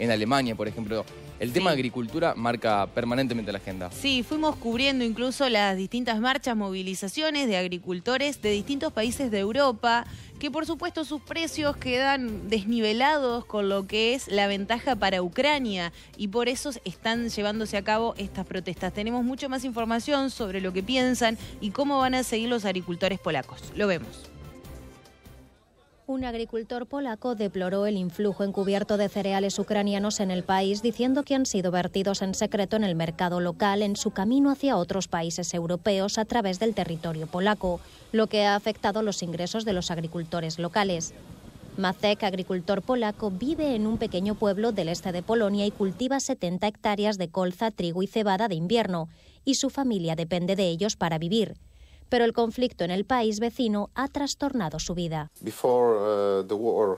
en Alemania, por ejemplo. El tema agricultura marca permanentemente la agenda. Sí, fuimos cubriendo incluso las distintas marchas, movilizaciones de agricultores de distintos países de Europa, que por supuesto sus precios quedan desnivelados con lo que es la ventaja para Ucrania y por eso están llevándose a cabo estas protestas. Tenemos mucha más información sobre lo que piensan y cómo van a seguir los agricultores polacos. Lo vemos. Un agricultor polaco deploró el influjo encubierto de cereales ucranianos en el país, diciendo que han sido vertidos en secreto en el mercado local en su camino hacia otros países europeos a través del territorio polaco, lo que ha afectado los ingresos de los agricultores locales. Macek, agricultor polaco, vive en un pequeño pueblo del este de Polonia y cultiva 70 hectáreas de colza, trigo y cebada de invierno, y su familia depende de ellos para vivir pero el conflicto en el país vecino ha trastornado su vida. Uh,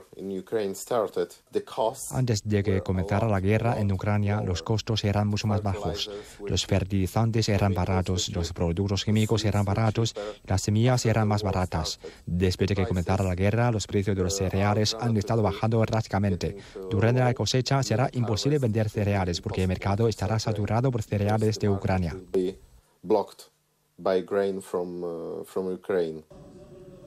Antes de que comenzara la guerra en Ucrania, los costos eran mucho más bajos. Los fertilizantes eran baratos, los productos químicos eran baratos, las semillas eran más baratas. Después de que comenzara la guerra, los precios de los cereales han estado bajando drásticamente. Durante la cosecha será imposible vender cereales porque el mercado estará saturado por cereales de Ucrania. Uh,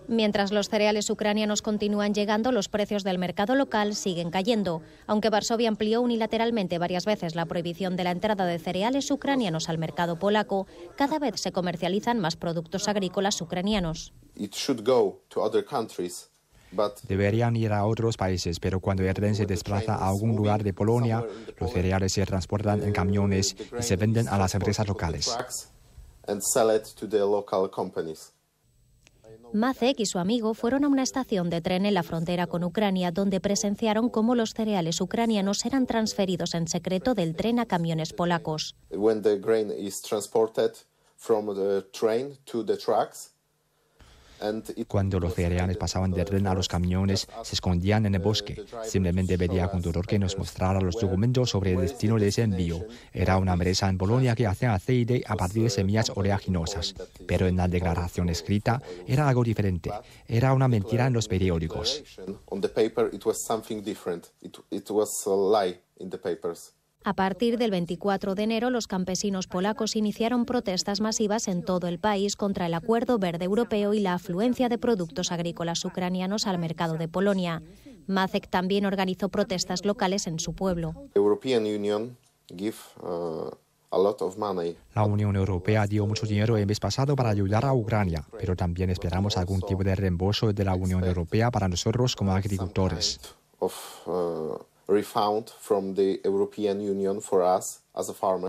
Mientras los cereales ucranianos continúan llegando, los precios del mercado local siguen cayendo, aunque Varsovia amplió unilateralmente varias veces la prohibición de la entrada de cereales ucranianos al mercado polaco, cada vez se comercializan más productos agrícolas ucranianos. Deberían ir a otros países, pero cuando el tren se desplaza a algún lugar de Polonia, los cereales se transportan en camiones y se venden a las empresas locales and Macek y su amigo fueron a una estación de tren en la frontera con Ucrania, donde presenciaron cómo los cereales ucranianos eran transferidos en secreto del tren a camiones polacos. When the grain is transported from the train to the trucks, cuando los cereales pasaban de tren a los camiones, se escondían en el bosque. Simplemente pedía a conductor que nos mostrara los documentos sobre el destino de ese envío. Era una empresa en Bolonia que hacía aceite a partir de semillas oleaginosas. Pero en la declaración escrita era algo diferente. Era una mentira en los periódicos. A partir del 24 de enero, los campesinos polacos iniciaron protestas masivas en todo el país contra el Acuerdo Verde Europeo y la afluencia de productos agrícolas ucranianos al mercado de Polonia. Macek también organizó protestas locales en su pueblo. Uh, la Unión Europea dio mucho dinero el mes pasado para ayudar a Ucrania, pero también esperamos algún tipo de reembolso de la Unión Europea para nosotros como agricultores. Uh, refund from the European Union for us as a farmer.